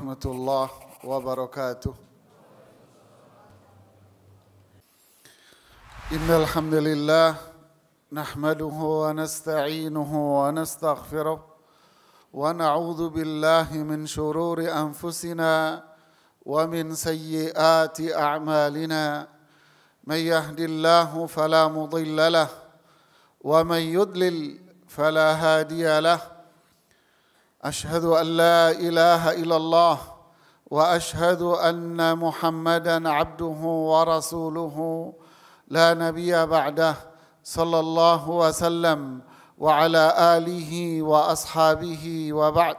ورحمة الله وبركاته إن الحمد لله نحمده ونستعينه ونستغفره ونعوذ بالله من شرور أنفسنا ومن سيئات أعمالنا من يهد الله فلا مضل له ومن يضلل فلا هادي له اشهد ان لا اله الا الله واشهد ان محمدا عبده ورسوله لا نبي بعده صلى الله وسلم وعلى اله واصحابه وبعد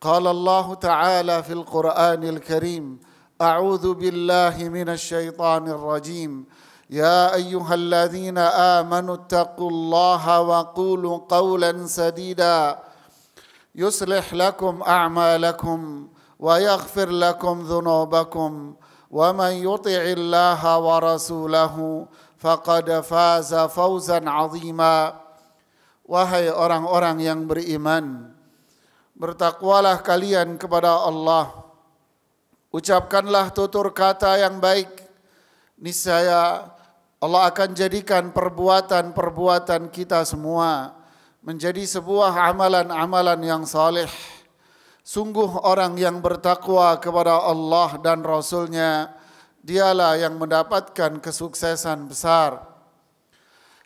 قال الله تعالى في القران الكريم اعوذ بالله من الشيطان الرجيم يا ايها الذين امنوا اتقوا الله وقولوا قولا سديدا يصلح لكم اعمالكم ويغفر لكم ذنوبكم ومن يطع الله ورسوله فقد فاز فوزا عظيما Wahai orang-orang yang beriman, bertakwalah kalian kepada Allah. Ucapkanlah tutur kata yang baik. Niscaya Allah akan jadikan perbuatan-perbuatan kita semua menjadi sebuah amalan-amalan yang saleh. Sungguh orang yang bertakwa kepada Allah dan Rasulnya, dialah yang mendapatkan kesuksesan besar.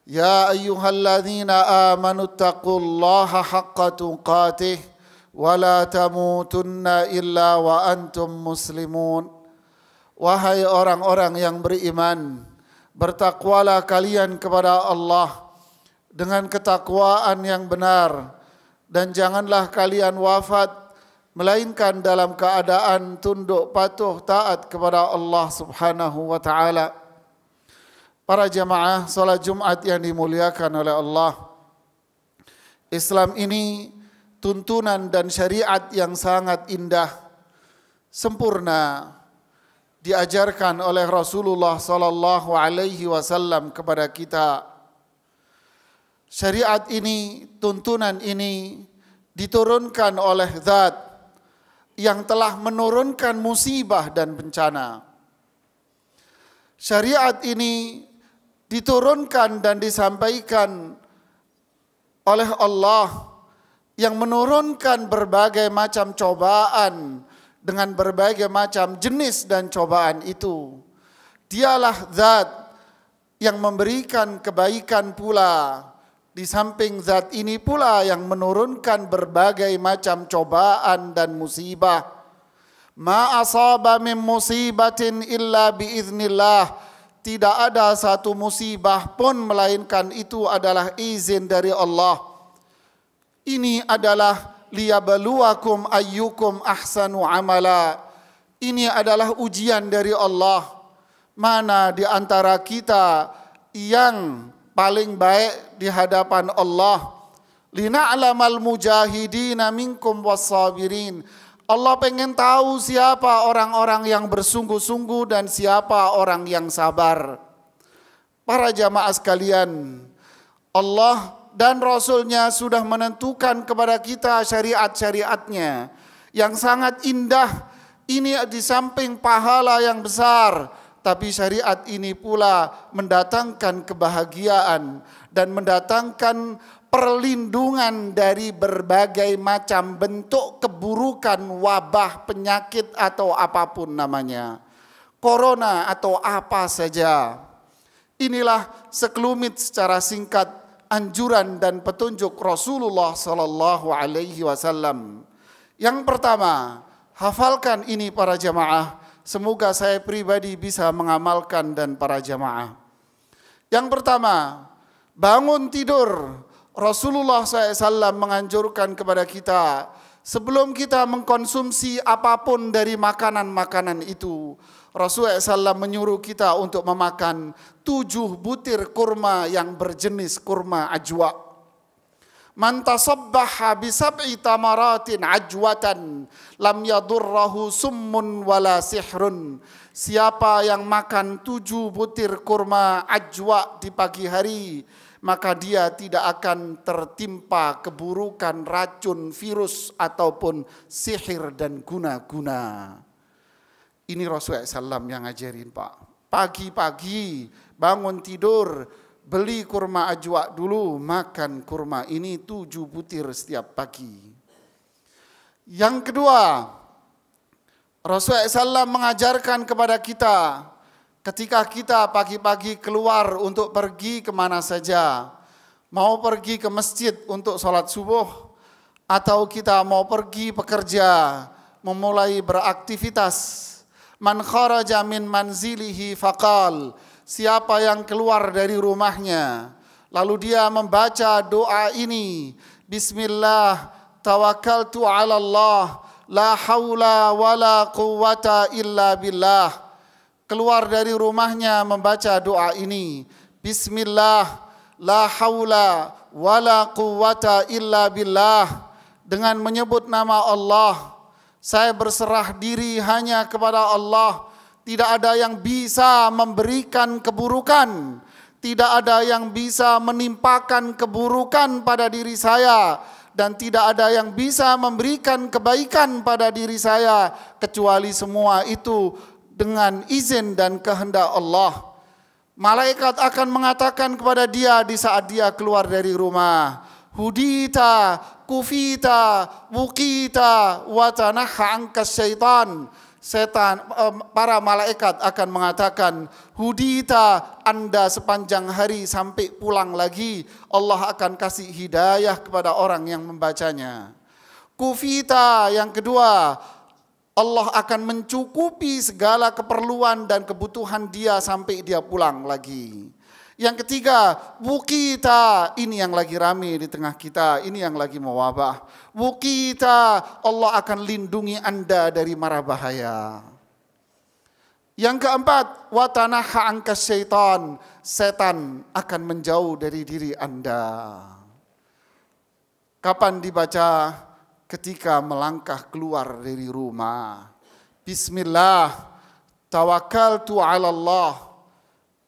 Ya ayyuhalladzina amanu taqullaha haqqa tuqatih wa la tamutunna illa wa antum muslimun. Wahai orang-orang yang beriman, bertakwalah kalian kepada Allah dengan ketakwaan yang benar dan janganlah kalian wafat melainkan dalam keadaan tunduk patuh taat kepada Allah Subhanahu wa taala. Para jemaah salat Jumat yang dimuliakan oleh Allah. Islam ini tuntunan dan syariat yang sangat indah, sempurna diajarkan oleh Rasulullah sallallahu alaihi wasallam kepada kita Syariat ini, tuntunan ini diturunkan oleh zat yang telah menurunkan musibah dan bencana. Syariat ini diturunkan dan disampaikan oleh Allah yang menurunkan berbagai macam cobaan dengan berbagai macam jenis dan cobaan itu. Dialah zat yang memberikan kebaikan pula di samping zat ini pula yang menurunkan berbagai macam cobaan dan musibah. Ma asaba min musibatin illa biiznillah. Tidak ada satu musibah pun melainkan itu adalah izin dari Allah. Ini adalah liyabluwakum ayyukum ahsanu amala. Ini adalah ujian dari Allah. Mana di antara kita yang paling baik di hadapan Allah. Lina'lamal mujahidina minkum wassabirin. Allah pengen tahu siapa orang-orang yang bersungguh-sungguh dan siapa orang yang sabar. Para jamaah sekalian, Allah dan Rasulnya sudah menentukan kepada kita syariat-syariatnya yang sangat indah. Ini di samping pahala yang besar, tapi syariat ini pula mendatangkan kebahagiaan dan mendatangkan perlindungan dari berbagai macam bentuk keburukan wabah penyakit atau apapun namanya. Corona atau apa saja. Inilah sekelumit secara singkat anjuran dan petunjuk Rasulullah Sallallahu Alaihi Wasallam. Yang pertama, hafalkan ini para jemaah. Semoga saya pribadi bisa mengamalkan dan para jamaah. Yang pertama, bangun tidur. Rasulullah SAW menganjurkan kepada kita sebelum kita mengkonsumsi apapun dari makanan-makanan itu. Rasulullah SAW menyuruh kita untuk memakan tujuh butir kurma yang berjenis kurma ajwa. Man tasabbaha bisab'i tamaratin ajwatan lam yadurrahu summun wala sihrun. Siapa yang makan tujuh butir kurma ajwa di pagi hari, maka dia tidak akan tertimpa keburukan racun virus ataupun sihir dan guna-guna. Ini Rasulullah SAW yang ngajarin Pak. Pagi-pagi bangun tidur, beli kurma ajwa dulu, makan kurma ini tujuh butir setiap pagi. Yang kedua, Rasulullah SAW mengajarkan kepada kita ketika kita pagi-pagi keluar untuk pergi kemana saja, mau pergi ke masjid untuk sholat subuh, atau kita mau pergi pekerja, memulai beraktivitas. Man kharaja min manzilihi faqal, siapa yang keluar dari rumahnya. Lalu dia membaca doa ini. Bismillah, tawakkaltu ala Allah, la hawla wa la quwata illa billah. Keluar dari rumahnya membaca doa ini. Bismillah, la hawla wa la quwata illa billah. Dengan menyebut nama Allah, saya berserah diri hanya kepada Allah tidak ada yang bisa memberikan keburukan. Tidak ada yang bisa menimpakan keburukan pada diri saya. Dan tidak ada yang bisa memberikan kebaikan pada diri saya. Kecuali semua itu dengan izin dan kehendak Allah. Malaikat akan mengatakan kepada dia di saat dia keluar dari rumah. Hudita, kufita, Bukita, watanah angkas syaitan setan eh, para malaikat akan mengatakan hudita Anda sepanjang hari sampai pulang lagi Allah akan kasih hidayah kepada orang yang membacanya. Kufita yang kedua Allah akan mencukupi segala keperluan dan kebutuhan dia sampai dia pulang lagi. Yang ketiga, wukita. Ini yang lagi rame di tengah kita, ini yang lagi mewabah. Wukita, Allah akan lindungi Anda dari mara bahaya. Yang keempat, watanaha angka syaitan. Setan akan menjauh dari diri Anda. Kapan dibaca? Ketika melangkah keluar dari rumah. Bismillah, tu ala Allah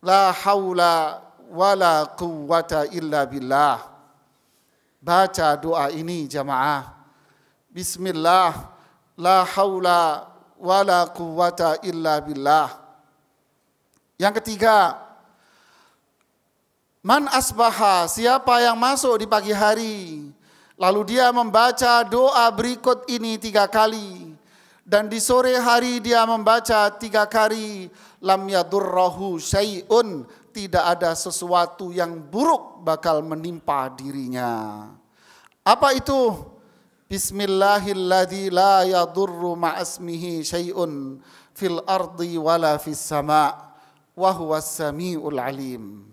La haula wala quwwata illa billah. Baca doa ini jamaah. Bismillah. La haula wala quwwata illa billah. Yang ketiga, man asbaha, siapa yang masuk di pagi hari, lalu dia membaca doa berikut ini tiga kali, dan di sore hari dia membaca tiga kali, lam yadurrahu syai'un tidak ada sesuatu yang buruk bakal menimpa dirinya. Apa itu? Bismillahilladzi la yadurru ma'asmihi syai'un fil ardi wala fis sama' wa huwas samiul alim.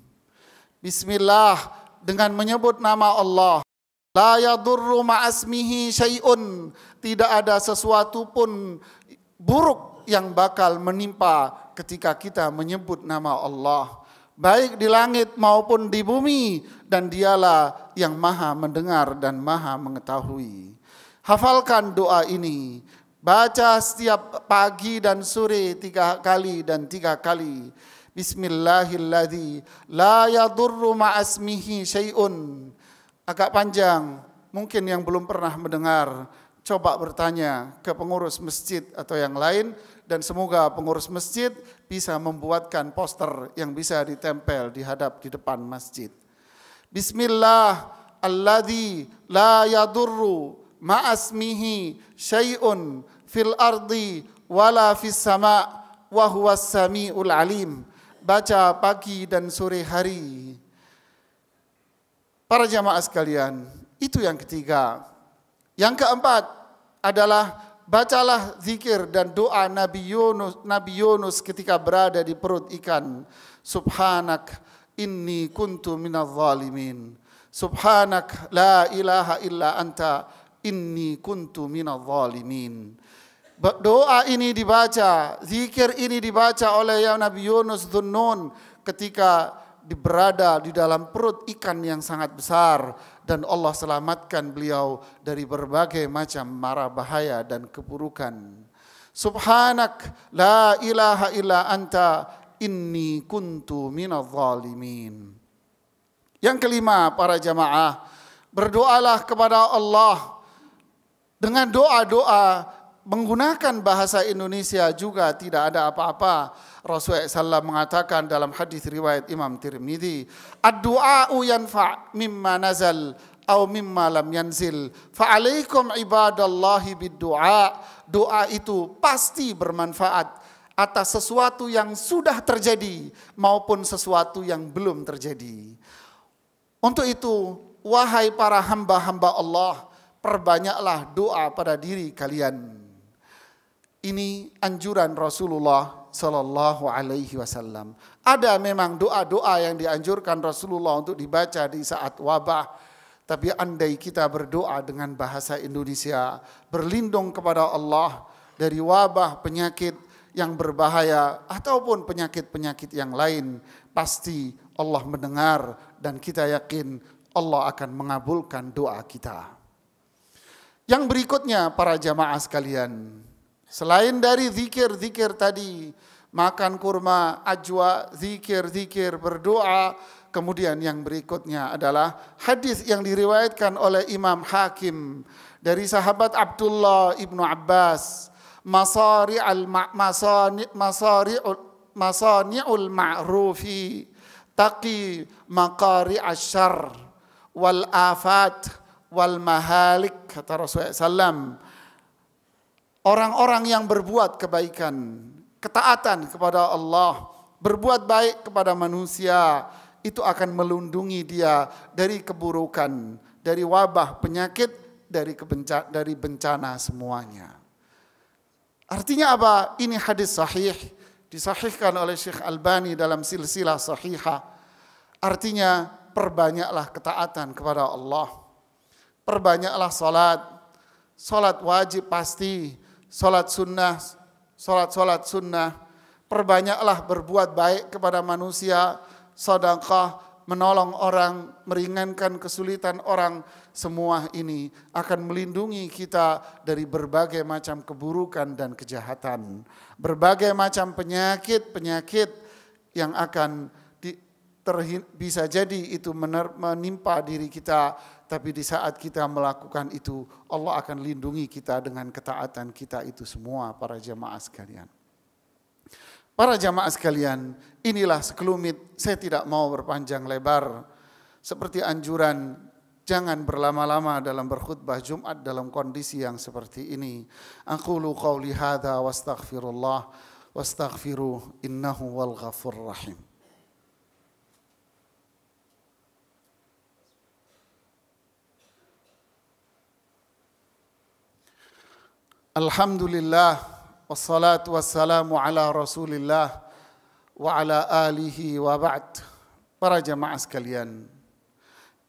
Bismillah dengan menyebut nama Allah la yadurru ma'asmihi syai'un tidak ada sesuatu pun buruk yang bakal menimpa ketika kita menyebut nama Allah baik di langit maupun di bumi dan dialah yang maha mendengar dan maha mengetahui. Hafalkan doa ini, baca setiap pagi dan sore tiga kali dan tiga kali. Bismillahilladzi la yadurru ma'asmihi syai'un. Agak panjang, mungkin yang belum pernah mendengar, coba bertanya ke pengurus masjid atau yang lain dan semoga pengurus masjid bisa membuatkan poster yang bisa ditempel di hadap di depan masjid. Bismillah Alladhi la yadurru ma'asmihi syai'un fil ardi wala fis sama' wa huwa samiul alim. Baca pagi dan sore hari. Para jamaah sekalian, itu yang ketiga. Yang keempat adalah bacalah zikir dan doa Nabi Yunus, Nabi Yunus ketika berada di perut ikan. Subhanak inni kuntu minal zalimin. Subhanak la ilaha illa anta inni kuntu minal zalimin. Doa ini dibaca, zikir ini dibaca oleh ya Nabi Yunus Dhunnun ketika berada di dalam perut ikan yang sangat besar dan Allah selamatkan beliau dari berbagai macam mara bahaya dan keburukan. Subhanak la ilaha illa anta inni kuntu minadh zalimin. Yang kelima para jamaah, berdoalah kepada Allah dengan doa-doa menggunakan bahasa Indonesia juga tidak ada apa-apa Rasulullah SAW mengatakan dalam hadis riwayat Imam Tirmidzi, "Ad-du'a'u yanfa' mimma nazal au mimma lam yanzil. Fa alaikum ibadallahi bid-du'a." Doa itu pasti bermanfaat atas sesuatu yang sudah terjadi maupun sesuatu yang belum terjadi. Untuk itu, wahai para hamba-hamba Allah, perbanyaklah doa pada diri kalian. Ini anjuran Rasulullah Sallallahu Alaihi Wasallam. Ada memang doa-doa yang dianjurkan Rasulullah untuk dibaca di saat wabah. Tapi andai kita berdoa dengan bahasa Indonesia, berlindung kepada Allah dari wabah penyakit yang berbahaya ataupun penyakit-penyakit yang lain, pasti Allah mendengar dan kita yakin Allah akan mengabulkan doa kita. Yang berikutnya para jamaah sekalian, Selain dari zikir-zikir tadi, makan kurma, ajwa, zikir-zikir, berdoa, kemudian yang berikutnya adalah hadis yang diriwayatkan oleh Imam Hakim dari sahabat Abdullah ibnu Abbas, masari al masani masari masani'ul ma'rufi taqi maqari asyar wal afat wal mahalik kata Rasulullah SAW orang-orang yang berbuat kebaikan, ketaatan kepada Allah, berbuat baik kepada manusia, itu akan melindungi dia dari keburukan, dari wabah, penyakit, dari kebencana, dari bencana semuanya. Artinya apa? Ini hadis sahih disahihkan oleh Syekh Albani dalam silsilah sahihah. Artinya perbanyaklah ketaatan kepada Allah. Perbanyaklah salat. Salat wajib pasti sholat sunnah, sholat-sholat sunnah, perbanyaklah berbuat baik kepada manusia, sodakah, menolong orang, meringankan kesulitan orang, semua ini akan melindungi kita dari berbagai macam keburukan dan kejahatan, berbagai macam penyakit-penyakit yang akan terhin, bisa jadi itu mener, menimpa diri kita, tapi di saat kita melakukan itu, Allah akan lindungi kita dengan ketaatan kita itu semua, para jamaah sekalian. Para jamaah sekalian, inilah sekelumit, saya tidak mau berpanjang lebar, seperti anjuran Jangan berlama-lama dalam berkhutbah Jumat dalam kondisi yang seperti ini. Aku qawli hadha wa astaghfirullah wa innahu wal ghafur rahim. Alhamdulillah wassalatu wassalamu ala Rasulillah wa ala alihi wa ba'd. Para jemaah sekalian,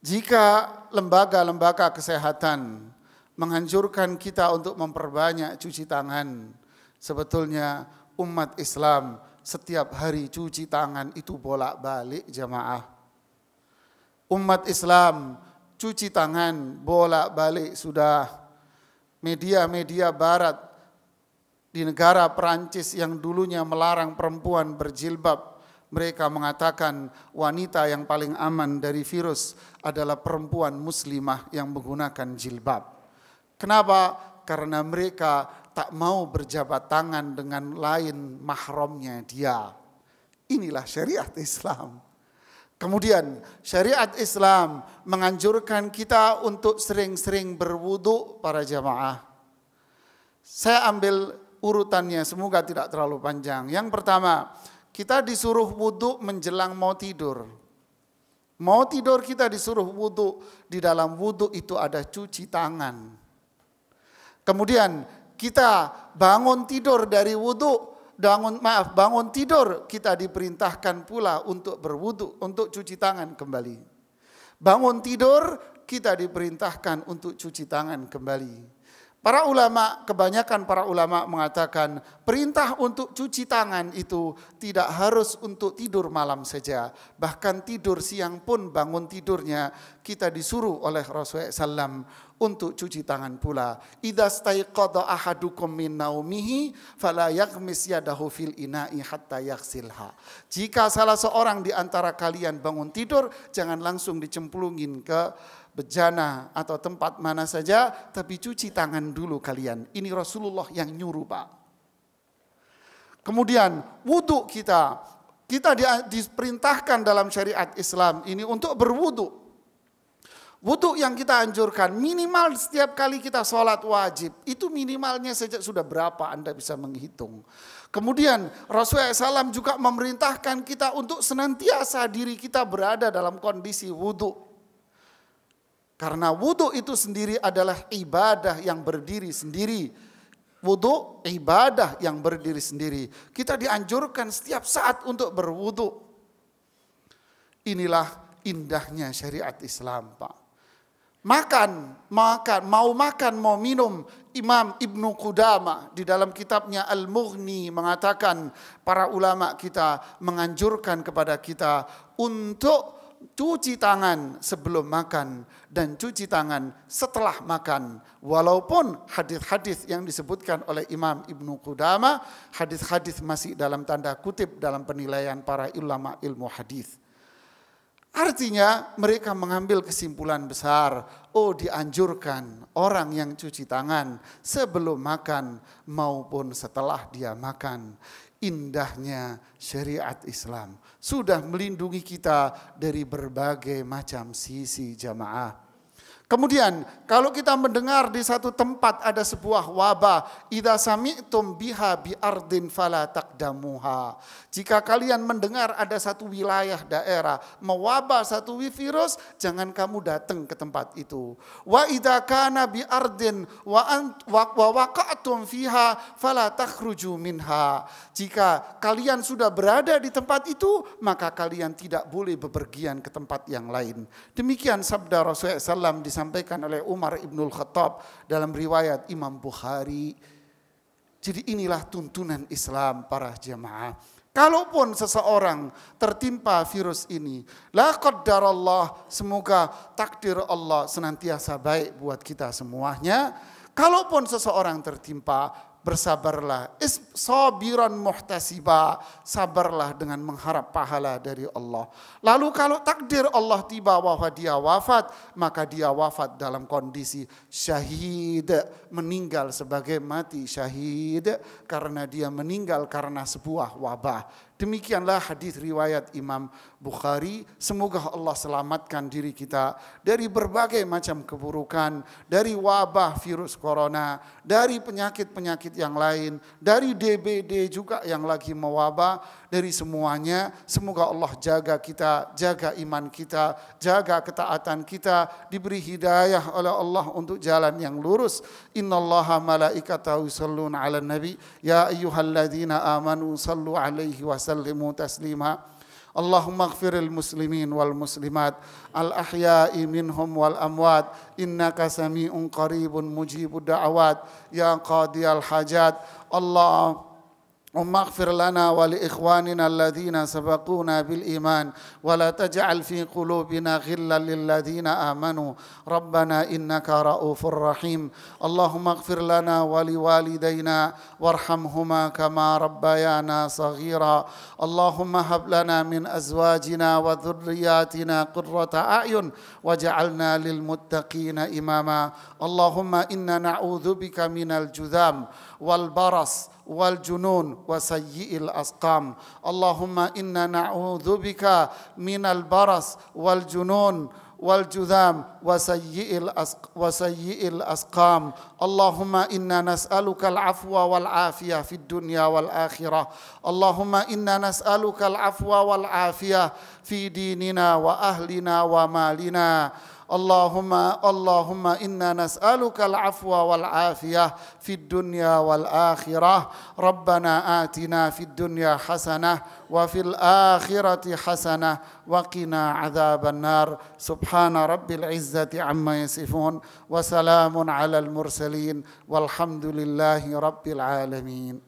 jika lembaga-lembaga kesehatan menganjurkan kita untuk memperbanyak cuci tangan, sebetulnya umat Islam setiap hari cuci tangan itu bolak-balik jemaah. Umat Islam cuci tangan bolak-balik sudah media-media barat di negara Perancis yang dulunya melarang perempuan berjilbab, mereka mengatakan wanita yang paling aman dari virus adalah perempuan muslimah yang menggunakan jilbab. Kenapa? Karena mereka tak mau berjabat tangan dengan lain mahramnya dia. Inilah syariat Islam. Kemudian syariat Islam menganjurkan kita untuk sering-sering berwudu para jamaah. Saya ambil urutannya semoga tidak terlalu panjang. Yang pertama, kita disuruh wudhu menjelang mau tidur. Mau tidur kita disuruh wudhu Di dalam wudhu itu ada cuci tangan. Kemudian kita bangun tidur dari wudhu bangun maaf bangun tidur kita diperintahkan pula untuk berwudu untuk cuci tangan kembali bangun tidur kita diperintahkan untuk cuci tangan kembali Para ulama, kebanyakan para ulama mengatakan perintah untuk cuci tangan itu tidak harus untuk tidur malam saja. Bahkan tidur siang pun bangun tidurnya kita disuruh oleh Rasulullah SAW untuk cuci tangan pula. Ida staiqadha ahadukum min naumihi fala fil ina'i hatta yaksilha. Jika salah seorang di antara kalian bangun tidur, jangan langsung dicemplungin ke bejana atau tempat mana saja, tapi cuci tangan dulu kalian. Ini Rasulullah yang nyuruh, Pak. Kemudian wudhu kita, kita diperintahkan dalam syariat Islam ini untuk berwudhu. Wudhu yang kita anjurkan minimal setiap kali kita sholat wajib itu minimalnya sejak sudah berapa Anda bisa menghitung. Kemudian Rasulullah SAW juga memerintahkan kita untuk senantiasa diri kita berada dalam kondisi wudhu karena wudhu itu sendiri adalah ibadah yang berdiri sendiri. Wudhu ibadah yang berdiri sendiri. Kita dianjurkan setiap saat untuk berwudhu. Inilah indahnya syariat Islam Pak. Makan, makan, mau makan, mau minum. Imam Ibnu Qudama di dalam kitabnya Al-Mughni mengatakan para ulama kita menganjurkan kepada kita untuk cuci tangan sebelum makan dan cuci tangan setelah makan. Walaupun hadis-hadis yang disebutkan oleh Imam Ibnu Qudama, hadis-hadis masih dalam tanda kutip dalam penilaian para ulama ilmu hadis. Artinya mereka mengambil kesimpulan besar, oh dianjurkan orang yang cuci tangan sebelum makan maupun setelah dia makan indahnya syariat Islam. Sudah melindungi kita dari berbagai macam sisi jamaah. Kemudian kalau kita mendengar di satu tempat ada sebuah wabah, idza sami'tum biha bi ardin fala taqdamuha. Jika kalian mendengar ada satu wilayah daerah mewabah satu virus, jangan kamu datang ke tempat itu. Wa idza kana bi ardin wa wa, wa waqa'tum fiha fala takhruju minha. Jika kalian sudah berada di tempat itu, maka kalian tidak boleh bepergian ke tempat yang lain. Demikian sabda Rasulullah SAW di disampaikan oleh Umar Ibnul Khattab dalam riwayat Imam Bukhari. Jadi inilah tuntunan Islam para jemaah. Kalaupun seseorang tertimpa virus ini, la Allah, semoga takdir Allah senantiasa baik buat kita semuanya. Kalaupun seseorang tertimpa bersabarlah. Is sabiran muhtasiba, sabarlah dengan mengharap pahala dari Allah. Lalu kalau takdir Allah tiba bahwa dia wafat, maka dia wafat dalam kondisi syahid, meninggal sebagai mati syahid karena dia meninggal karena sebuah wabah. Demikianlah hadis riwayat Imam Bukhari. Semoga Allah selamatkan diri kita dari berbagai macam keburukan, dari wabah virus corona, dari penyakit-penyakit yang lain, dari DBD juga yang lagi mewabah, dari semuanya. Semoga Allah jaga kita, jaga iman kita, jaga ketaatan kita, diberi hidayah oleh Allah untuk jalan yang lurus. Allah malaikatahu sallun ala nabi ya ayyuhalladzina amanu sallu 'alaihi wasallam وسلموا تسليما اللهم اغفر المسلمين والمسلمات الأحياء منهم والأموات إنك سميع قريب مجيب الدعوات يا قاضي الحاجات اللهم اللهم اغفر لنا ولاخواننا الذين سبقونا بالايمان ولا تجعل في قلوبنا غلا للذين امنوا ربنا انك رؤوف رحيم اللهم اغفر لنا ولوالدينا وارحمهما كما ربيانا صغيرا اللهم هب لنا من ازواجنا وذرياتنا قره اعين وجعلنا للمتقين اماما اللهم انا نعوذ بك من الجذام والبرص والجنون وسيئ الاسقام اللهم انا نعوذ بك من البرص والجنون والجذام وسيئ الأسق وسيئ الأسقام اللهم إنا نسألك العفو والعافية في الدنيا والآخرة اللهم إنا نسألك العفو والعافية في ديننا وأهلنا ومالنا اللهم اللهم انا نسالك العفو والعافيه في الدنيا والاخره ربنا اتنا في الدنيا حسنه وفي الاخره حسنه وقنا عذاب النار سبحان رب العزه عما يصفون وسلام على المرسلين والحمد لله رب العالمين